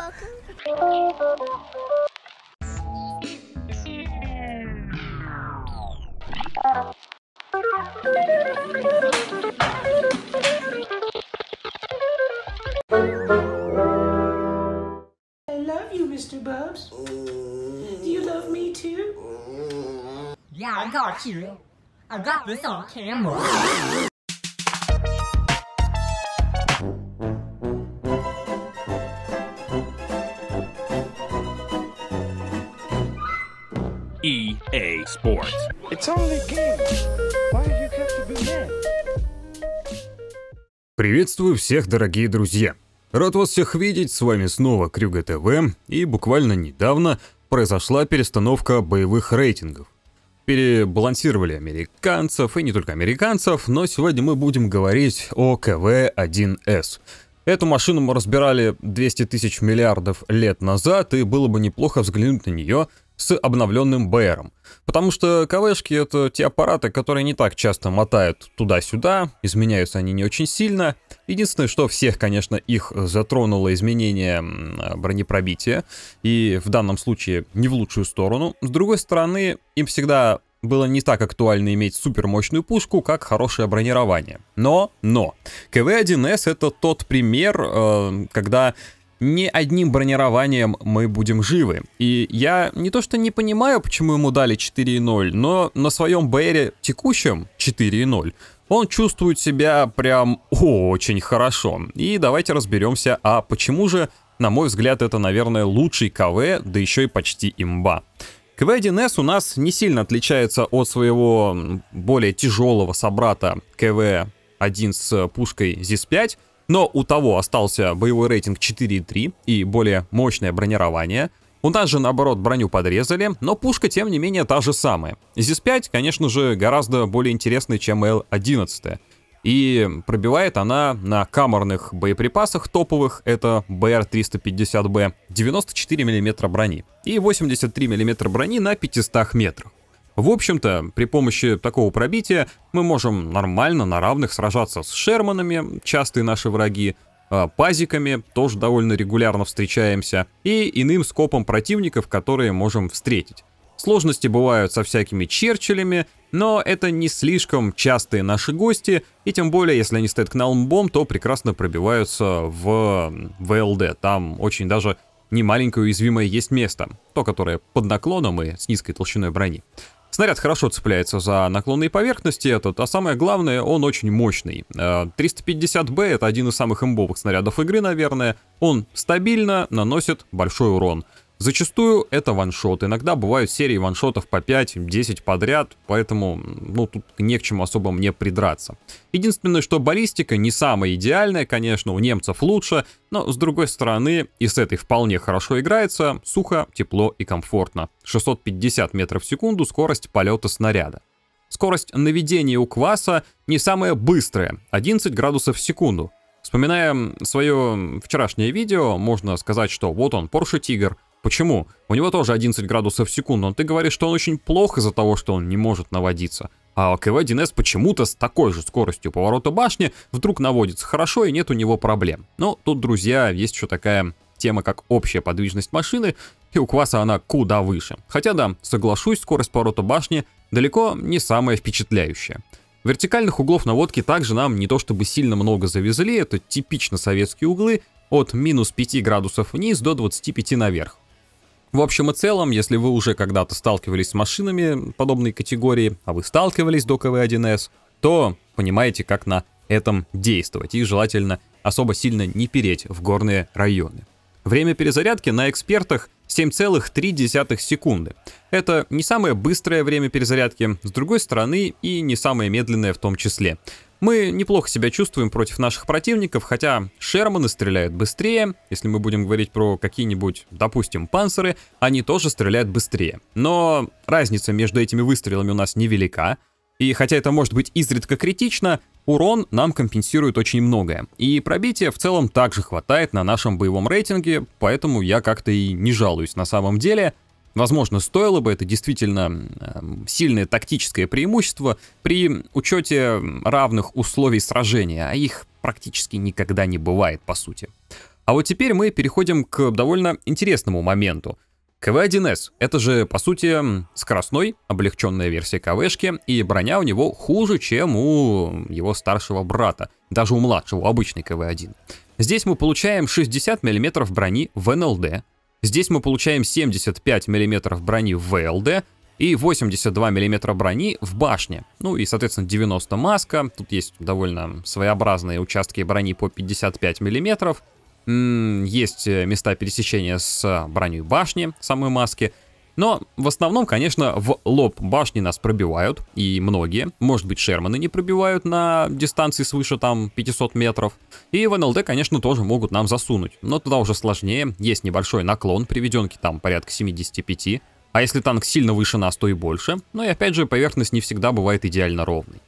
I love you, Mr. Bubs. Do you love me too? Yeah, I got you. I got this on camera. EA Sports. It's only games. Why you have to be mad? Приветствую всех, дорогие друзья! Рад вас всех видеть, с вами снова Крюга ТВ, и буквально недавно произошла перестановка боевых рейтингов. Перебалансировали американцев, и не только американцев, но сегодня мы будем говорить о КВ-1С – Эту машину мы разбирали 200 тысяч миллиардов лет назад, и было бы неплохо взглянуть на нее с обновленным БРом. Потому что КВшки это те аппараты, которые не так часто мотают туда-сюда, изменяются они не очень сильно. Единственное, что всех, конечно, их затронуло изменение бронепробития, и в данном случае не в лучшую сторону. С другой стороны, им всегда было не так актуально иметь супермощную пушку, как хорошее бронирование. Но, но, КВ-1С это тот пример, э, когда не одним бронированием мы будем живы. И я не то что не понимаю, почему ему дали 4.0, но на своем бэре текущем 4.0 он чувствует себя прям очень хорошо. И давайте разберемся, а почему же, на мой взгляд, это, наверное, лучший КВ, да еще и почти имба. КВ-1С у нас не сильно отличается от своего более тяжелого собрата КВ-1 с пушкой ЗИС-5, но у того остался боевой рейтинг 4.3 и более мощное бронирование. У нас же, наоборот, броню подрезали, но пушка, тем не менее, та же самая. ЗИС-5, конечно же, гораздо более интересный, чем Л-11. И пробивает она на каморных боеприпасах топовых, это БР-350Б, 94 мм брони и 83 мм брони на 500 метрах. В общем-то, при помощи такого пробития мы можем нормально на равных сражаться с шерманами, частые наши враги, а, пазиками, тоже довольно регулярно встречаемся, и иным скопом противников, которые можем встретить. Сложности бывают со всякими черчиллями, но это не слишком частые наши гости, и тем более, если они стоят к нам то прекрасно пробиваются в ВЛД. Там очень даже не маленькое уязвимое есть место, то, которое под наклоном и с низкой толщиной брони. Снаряд хорошо цепляется за наклонные поверхности этот, а самое главное, он очень мощный. 350B э, Б это один из самых имбовых снарядов игры, наверное. Он стабильно наносит большой урон. Зачастую это ваншот, иногда бывают серии ваншотов по 5-10 подряд, поэтому ну тут не к чему особо мне придраться. Единственное, что баллистика не самая идеальная, конечно, у немцев лучше, но с другой стороны и с этой вполне хорошо играется, сухо, тепло и комфортно. 650 метров в секунду скорость полета снаряда. Скорость наведения у кваса не самая быстрая, 11 градусов в секунду. Вспоминая свое вчерашнее видео, можно сказать, что вот он, Porsche Tiger — Почему? У него тоже 11 градусов в секунду, но ты говоришь, что он очень плох из-за того, что он не может наводиться. А КВ-1С почему-то с такой же скоростью поворота башни вдруг наводится хорошо и нет у него проблем. Но тут, друзья, есть еще такая тема, как общая подвижность машины, и у Кваса она куда выше. Хотя да, соглашусь, скорость поворота башни далеко не самая впечатляющая. Вертикальных углов наводки также нам не то чтобы сильно много завезли, это типично советские углы, от минус 5 градусов вниз до 25 наверх. В общем и целом, если вы уже когда-то сталкивались с машинами подобной категории, а вы сталкивались до КВ-1С, то понимаете, как на этом действовать, и желательно особо сильно не переть в горные районы. Время перезарядки на экспертах 7,3 секунды. Это не самое быстрое время перезарядки, с другой стороны, и не самое медленное в том числе. Мы неплохо себя чувствуем против наших противников, хотя Шерманы стреляют быстрее. Если мы будем говорить про какие-нибудь, допустим, панциры, они тоже стреляют быстрее. Но разница между этими выстрелами у нас невелика. И хотя это может быть изредка критично, урон нам компенсирует очень многое. И пробитие в целом также хватает на нашем боевом рейтинге, поэтому я как-то и не жалуюсь на самом деле. Возможно, стоило бы, это действительно сильное тактическое преимущество при учете равных условий сражения, а их практически никогда не бывает, по сути. А вот теперь мы переходим к довольно интересному моменту. КВ-1С — это же, по сути, скоростной, облегченная версия КВшки, и броня у него хуже, чем у его старшего брата, даже у младшего, у обычной КВ-1. Здесь мы получаем 60 мм брони в НЛД, Здесь мы получаем 75 мм брони в ВЛД и 82 мм брони в башне. Ну и, соответственно, 90 маска. Тут есть довольно своеобразные участки брони по 55 мм. Есть места пересечения с броней башни самой маски. Но в основном, конечно, в лоб башни нас пробивают, и многие. Может быть, Шерманы не пробивают на дистанции свыше там 500 метров. И в НЛД, конечно, тоже могут нам засунуть. Но туда уже сложнее, есть небольшой наклон, приведенки там порядка 75. А если танк сильно выше нас, то и больше. Но ну и опять же, поверхность не всегда бывает идеально ровной.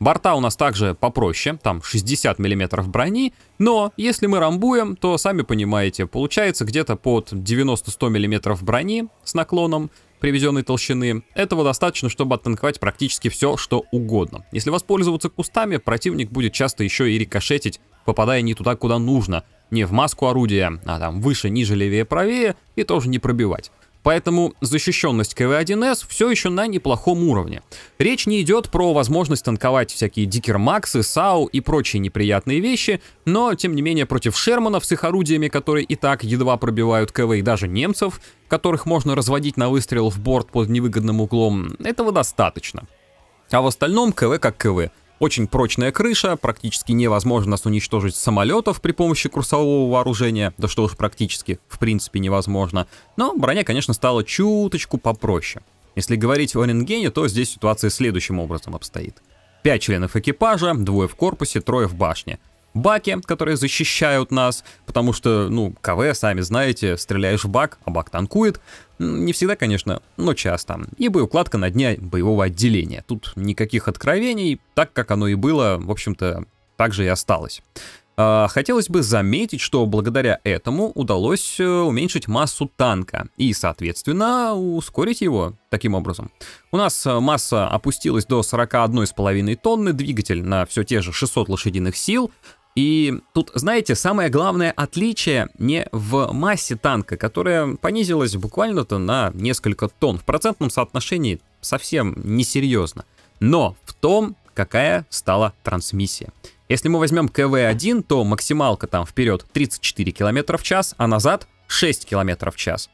Борта у нас также попроще, там 60 мм брони, но если мы рамбуем, то сами понимаете, получается где-то под 90-100 мм брони с наклоном привезенной толщины. Этого достаточно, чтобы оттанковать практически все, что угодно. Если воспользоваться кустами, противник будет часто еще и рикошетить, попадая не туда, куда нужно, не в маску орудия, а там выше, ниже, левее, правее, и тоже не пробивать. Поэтому защищенность КВ-1С все еще на неплохом уровне. Речь не идет про возможность танковать всякие дикермаксы, САУ и прочие неприятные вещи, но, тем не менее, против Шерманов с их орудиями, которые и так едва пробивают КВ и даже немцев, которых можно разводить на выстрел в борт под невыгодным углом, этого достаточно. А в остальном КВ как КВ. Очень прочная крыша, практически невозможно нас уничтожить самолетов при помощи курсового вооружения, да что уж практически, в принципе, невозможно. Но броня, конечно, стала чуточку попроще. Если говорить о рентгене, то здесь ситуация следующим образом обстоит. Пять членов экипажа, двое в корпусе, трое в башне баки, которые защищают нас, потому что, ну, КВ, сами знаете, стреляешь в бак, а бак танкует. Не всегда, конечно, но часто. И боеукладка на дне боевого отделения. Тут никаких откровений, так как оно и было, в общем-то, так же и осталось. А, хотелось бы заметить, что благодаря этому удалось э, уменьшить массу танка и, соответственно, ускорить его таким образом. У нас э, масса опустилась до 41,5 тонны, двигатель на все те же 600 лошадиных сил, и тут, знаете, самое главное отличие не в массе танка, которая понизилась буквально-то на несколько тонн. В процентном соотношении совсем несерьезно. Но в том, какая стала трансмиссия. Если мы возьмем КВ-1, то максималка там вперед 34 км в час, а назад 6 км в час.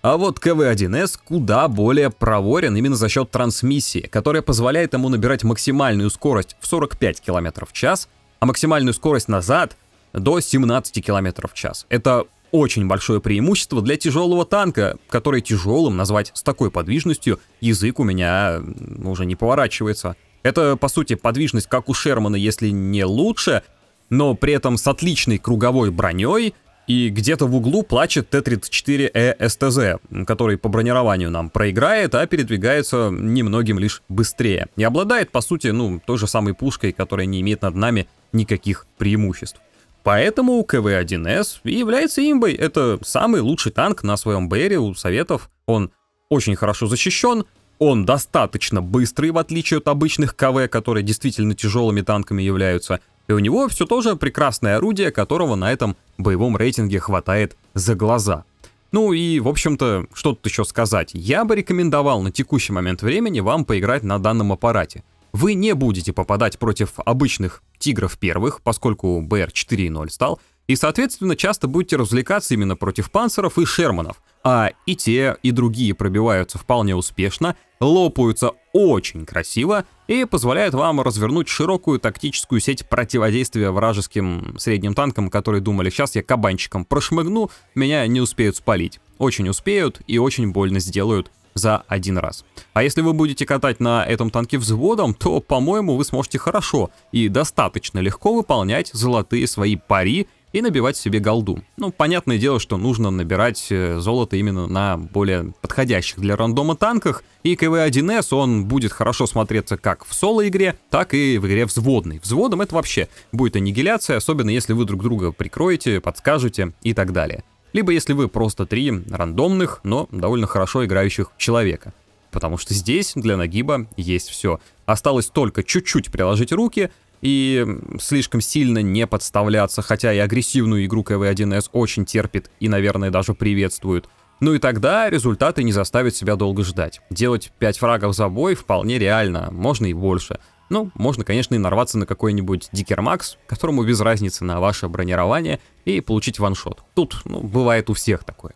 А вот КВ-1С куда более проворен именно за счет трансмиссии, которая позволяет ему набирать максимальную скорость в 45 км в час, а максимальную скорость назад до 17 км в час. Это очень большое преимущество для тяжелого танка, который тяжелым назвать с такой подвижностью язык у меня уже не поворачивается. Это, по сути, подвижность как у Шермана, если не лучше, но при этом с отличной круговой броней, и где-то в углу плачет Т-34Э СТЗ, который по бронированию нам проиграет, а передвигается немногим лишь быстрее. И обладает, по сути, ну, той же самой пушкой, которая не имеет над нами никаких преимуществ. Поэтому КВ-1С является имбой. Это самый лучший танк на своем БРе у Советов. Он очень хорошо защищен, он достаточно быстрый, в отличие от обычных КВ, которые действительно тяжелыми танками являются. И у него все тоже прекрасное орудие, которого на этом боевом рейтинге хватает за глаза. Ну и, в общем-то, что тут еще сказать. Я бы рекомендовал на текущий момент времени вам поиграть на данном аппарате. Вы не будете попадать против обычных тигров первых, поскольку БР 4.0 стал, и, соответственно, часто будете развлекаться именно против панцеров и шерманов. А и те, и другие пробиваются вполне успешно, лопаются очень красиво и позволяют вам развернуть широкую тактическую сеть противодействия вражеским средним танкам, которые думали, сейчас я кабанчиком прошмыгну, меня не успеют спалить. Очень успеют и очень больно сделают за один раз. А если вы будете катать на этом танке взводом, то, по-моему, вы сможете хорошо и достаточно легко выполнять золотые свои пари и набивать себе голду. Ну, понятное дело, что нужно набирать э, золото именно на более подходящих для рандома танках, и КВ-1С он будет хорошо смотреться как в соло-игре, так и в игре взводной. Взводом это вообще будет аннигиляция, особенно если вы друг друга прикроете, подскажете и так далее либо если вы просто три рандомных, но довольно хорошо играющих человека. Потому что здесь для нагиба есть все. Осталось только чуть-чуть приложить руки и слишком сильно не подставляться, хотя и агрессивную игру КВ-1С очень терпит и, наверное, даже приветствует. Ну и тогда результаты не заставят себя долго ждать. Делать 5 фрагов за бой вполне реально, можно и больше. Ну, можно, конечно, и нарваться на какой-нибудь Дикер Макс, которому без разницы на ваше бронирование, и получить ваншот. Тут, ну, бывает у всех такое.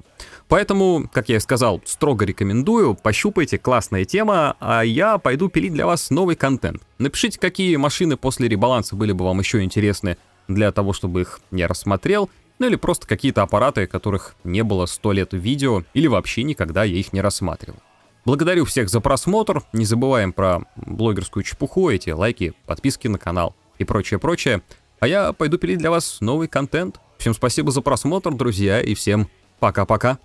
Поэтому, как я и сказал, строго рекомендую, пощупайте, классная тема, а я пойду пилить для вас новый контент. Напишите, какие машины после ребаланса были бы вам еще интересны для того, чтобы их я рассмотрел, ну или просто какие-то аппараты, которых не было сто лет в видео, или вообще никогда я их не рассматривал. Благодарю всех за просмотр. Не забываем про блогерскую чепуху, эти лайки, подписки на канал и прочее-прочее. А я пойду пилить для вас новый контент. Всем спасибо за просмотр, друзья, и всем пока-пока.